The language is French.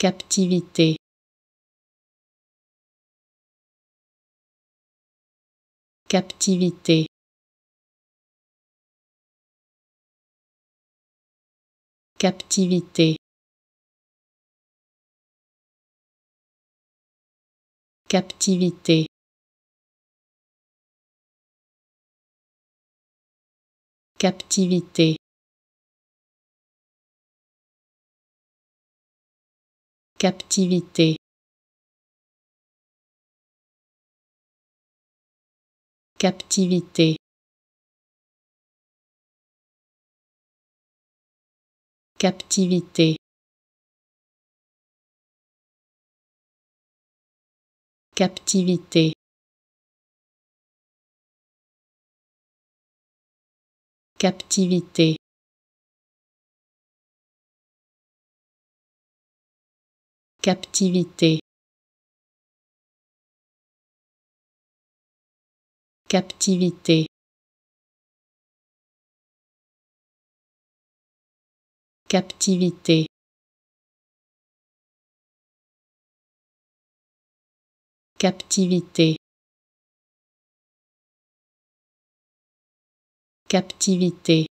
captivité captivité captivité captivité captivité captivité. Captivité. Captivité. Captivité. Captivité. captivité captivité captivité captivité captivité